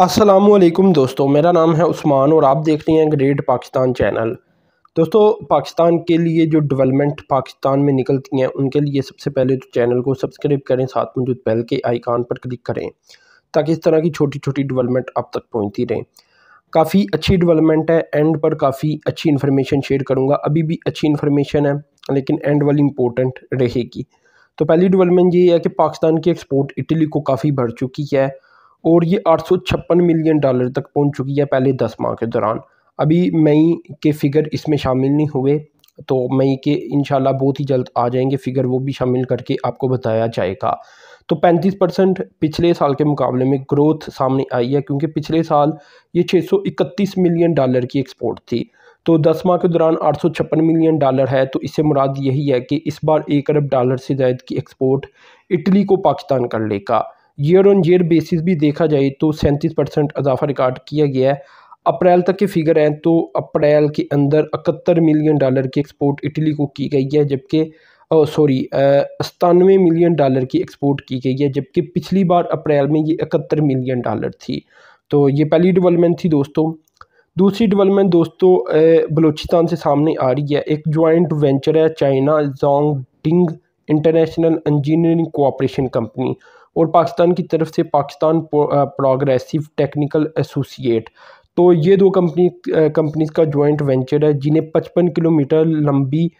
असलम दोस्तों मेरा नाम है उस्मान और आप देख रहे हैं ग्रेट पाकिस्तान चैनल दोस्तों पाकिस्तान के लिए जो डेवलपमेंट पाकिस्तान में निकलती हैं उनके लिए सबसे पहले तो चैनल को सब्सक्राइब करें साथ में जो बेल के आइकान पर क्लिक करें ताकि इस तरह की छोटी छोटी डेवलपमेंट आप तक पहुँचती रहें काफ़ी अच्छी डेवलपमेंट है एंड पर काफ़ी अच्छी इन्फॉर्मेशन शेयर करूँगा अभी भी अच्छी इन्फॉर्मेशन है लेकिन एंड वाली इम्पोर्टेंट रहेगी तो पहली डेवलपमेंट ये है कि पाकिस्तान की एक्सपोर्ट इटली को काफ़ी बढ़ चुकी है और ये आठ सौ छप्पन मिलियन डॉलर तक पहुंच चुकी है पहले दस माह के दौरान अभी मई के फिगर इसमें शामिल नहीं हुए तो मई के इन बहुत ही जल्द आ जाएंगे फिगर वो भी शामिल करके आपको बताया जाएगा तो 35 परसेंट पिछले साल के मुकाबले में ग्रोथ सामने आई है क्योंकि पिछले साल ये 631 मिलियन डॉलर की एक्सपोर्ट थी तो दस माह के दौरान आठ मिलियन डॉलर है तो इससे मुराद यही है कि इस बार एक अरब डॉलर से जायद की एक्सपोर्ट इटली को पाकिस्तान कर लेगा ईयर ऑन ईयर बेसिस भी देखा जाए तो सैंतीस परसेंट इजाफा रिकॉर्ड किया गया है अप्रैल तक के फिगर हैं तो अप्रैल के अंदर इकहत्तर मिलियन डॉलर की एक्सपोर्ट इटली को की गई है जबकि सॉरी सतानवे मिलियन डॉलर की एक्सपोर्ट की गई है जबकि पिछली बार अप्रैल में ये इकहत्तर मिलियन डॉलर थी तो ये पहली डेवलपमेंट थी दोस्तों दूसरी डेवलपमेंट दोस्तों बलूचिस्तान से सामने आ रही है एक जॉइंट वेंचर है China Zhong Ding international engineering cooperation company और पाकिस्तान की तरफ से पाकिस्तान प्रोग्रेसिव टेक्निकल एसोसिएट तो ये दो कंपनी कंपनीज का जॉइंट वेंचर है जिन्हें पचपन किलोमीटर लंबी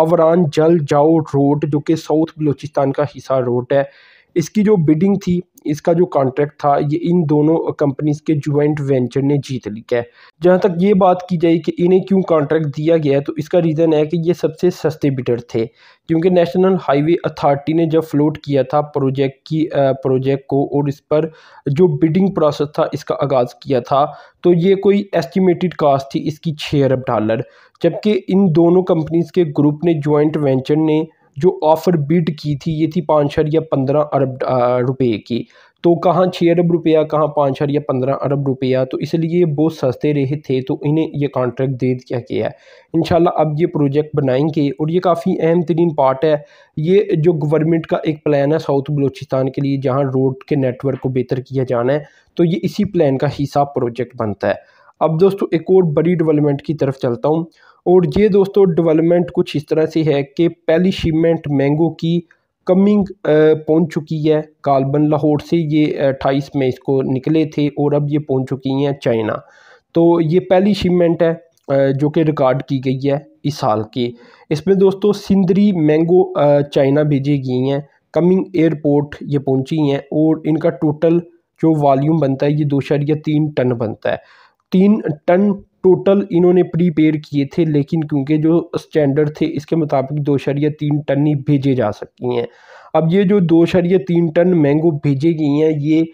अवरान जल जाओ रोड जो कि साउथ बलूचिस्तान का हिस्सा रोड है इसकी जो बिडिंग थी इसका जो कॉन्ट्रैक्ट था ये इन दोनों कंपनीज के ज्वाइंट वेंचर ने जीत लिया है जहाँ तक ये बात की जाए कि इन्हें क्यों कॉन्ट्रैक्ट दिया गया है तो इसका रीज़न है कि ये सबसे सस्ते बिडर थे क्योंकि नेशनल हाईवे अथॉरिटी ने जब फ्लोट किया था प्रोजेक्ट की प्रोजेक्ट को और इस पर जो बिडिंग प्रोसेस था इसका आगाज़ किया था तो ये कोई एस्टिमेटेड कास्ट थी इसकी छः अरब डॉलर जबकि इन दोनों कंपनीज़ के ग्रुप ने जॉइंट वेंचर ने जो ऑफ़र बिड की थी ये थी पाँच या पंद्रह अरब रुपए की तो कहाँ छः अरब रुपया कहाँ पाँच या पंद्रह अरब रुपया तो इसलिए ये बहुत सस्ते रहे थे तो इन्हें ये कॉन्ट्रैक्ट दे दिया गया है इन अब ये प्रोजेक्ट बनाएंगे और ये काफ़ी अहम तरीन पार्ट है ये जो गवर्नमेंट का एक प्लान है साउथ बलूचिस्तान के लिए जहाँ रोड के नेटवर्क को बेहतर किया जाना है तो ये इसी प्लान का हिस्सा प्रोजेक्ट बनता है अब दोस्तों एक और बड़ी डेवलपमेंट की तरफ चलता हूँ और ये दोस्तों डेवलपमेंट कुछ इस तरह से है कि पहली शिपमेंट मैंगो की कमिंग पहुंच चुकी है कालबन लाहौर से ये अट्ठाईस में इसको निकले थे और अब ये पहुंच चुकी हैं चाइना तो ये पहली शिपमेंट है जो कि रिकॉर्ड की गई है इस साल की इसमें दोस्तों सिंदरी मैंगो चाइना भेजी गई हैं कमिंग एयरपोर्ट ये पहुंची हैं और इनका टोटल जो वॉल्यूम बनता है ये दो शरिया तीन टन बनता है तीन टन टोटल इन्होंने प्रीपेयर किए थे लेकिन क्योंकि जो स्टैंडर्ड थे इसके मुताबिक दो शरिया तीन टन ही भेजे जा सकती हैं अब ये जो दो शरिया तीन टन मैंगो भेजे गई हैं ये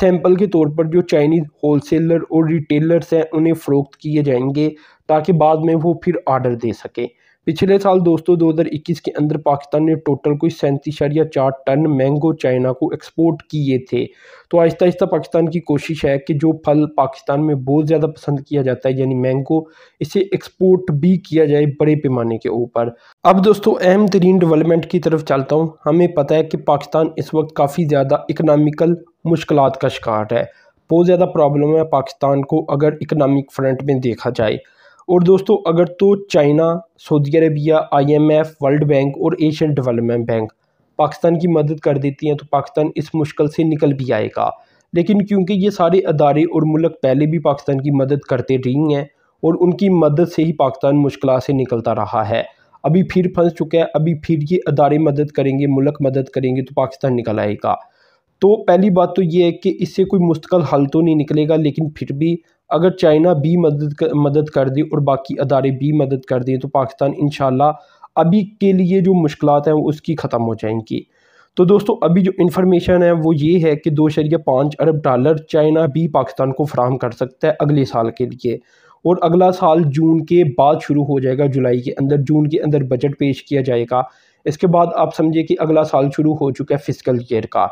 सैंपल के तौर पर जो चाइनीज़ होलसेलर और रिटेलर्स हैं उन्हें फ़रोख्त किए जाएंगे ताकि बाद में वो फिर आर्डर दे सकें पिछले साल दोस्तों 2021 के अंदर पाकिस्तान ने टोटल कोई सैंतीस या चार टन मैंगो चाइना को एक्सपोर्ट किए थे तो आहिस्ता आहिस्ता पाकिस्तान की कोशिश है कि जो फल पाकिस्तान में बहुत ज़्यादा पसंद किया जाता है यानी मैंगो इसे एक्सपोर्ट भी किया जाए बड़े पैमाने के ऊपर अब दोस्तों अहम तरीन डेवलपमेंट की तरफ चलता हूँ हमें पता है कि पाकिस्तान इस वक्त काफ़ी ज़्यादा इकनॉमिकल मुश्किल का शिकार है बहुत ज़्यादा प्रॉब्लम है पाकिस्तान को अगर इकनॉमिक फ्रंट में देखा जाए और दोस्तों अगर तो China Saudi Arabia IMF world bank और एशियन डेवलपमेंट बैंक पाकिस्तान की मदद कर देती हैं तो पाकिस्तान इस मुश्किल से निकल भी आएगा लेकिन क्योंकि ये सारे अदारे और मुल्क पहले भी पाकिस्तान की मदद करते रही हैं और उनकी मदद से ही पाकिस्तान मुश्किल से निकलता रहा है अभी फिर फंस चुका है अभी फिर ये अदारे मदद करेंगे मुल्क मदद करेंगे तो पाकिस्तान निकल आएगा तो पहली बात तो ये है कि इससे कोई मुस्तकल हल तो नहीं निकलेगा लेकिन फिर भी अगर चाइना भी मदद कर, मदद कर दे और बाकी अदारे भी मदद कर दें तो पाकिस्तान इन अभी के लिए जो मुश्किल हैं वो उसकी ख़त्म हो जाएंगी तो दोस्तों अभी जो इन्फॉर्मेशन है वो ये है कि दो शरिया पाँच अरब डॉलर चाइना भी पाकिस्तान को फ्राहम कर सकता है अगले साल के लिए और अगला साल जून के बाद शुरू हो जाएगा जुलाई के अंदर जून के अंदर बजट पेश किया जाएगा इसके बाद आप समझिए कि अगला साल शुरू हो चुका है फिजिकल ईयर का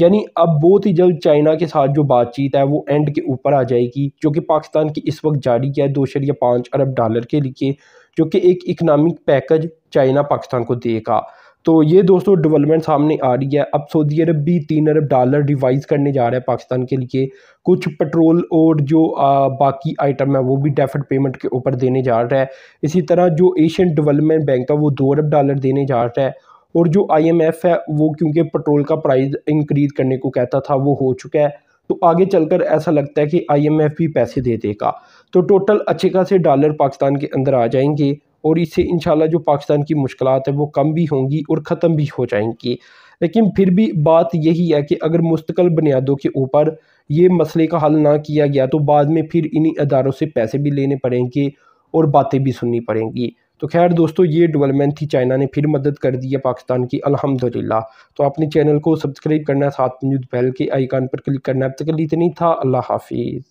यानी अब बहुत ही जल्द चाइना के साथ जो बातचीत है वो एंड के ऊपर आ जाएगी जो कि पाकिस्तान की इस वक्त जारी किया है दो शरिया पाँच अरब डॉलर के लिए जो कि एक इकनॉमिक पैकेज चाइना पाकिस्तान को देगा तो ये दोस्तों डेवलपमेंट सामने आ रही है अब सऊदी अरब भी तीन अरब डॉलर रिवाइज करने जा रहा है पाकिस्तान के लिए कुछ पेट्रोल और जो आ, बाकी आइटम है वो भी डेफिट पेमेंट के ऊपर देने जा रहा है इसी तरह जो एशियन डेवलपमेंट बैंक है वो दो अरब डॉलर देने जा रहा है और जो आईएमएफ है वो क्योंकि पेट्रोल का प्राइस इंक्रीज करने को कहता था वो हो चुका है तो आगे चलकर ऐसा लगता है कि आईएमएफ भी पैसे दे देगा तो टोटल अच्छे खासे डॉलर पाकिस्तान के अंदर आ जाएंगे और इससे इंशाल्लाह जो पाकिस्तान की मुश्किल है वो कम भी होंगी और ख़त्म भी हो जाएंगी लेकिन फिर भी बात यही है कि अगर मुस्तकिल बुनियादों के ऊपर ये मसले का हल ना किया गया तो बाद में फिर इन्हीं अदारों से पैसे भी लेने पड़ेंगे और बातें भी सुननी पड़ेंगी तो खैर दोस्तों ये डेवलपमेंट थी चाइना ने फिर मदद कर दी है पाकिस्तान की अल्हम्दुलिल्लाह तो अपने चैनल को सब्सक्राइब करना है साथ में बेल के आइकान पर क्लिक करना अब तक लिए इतनी था अल्लाह हाफिज़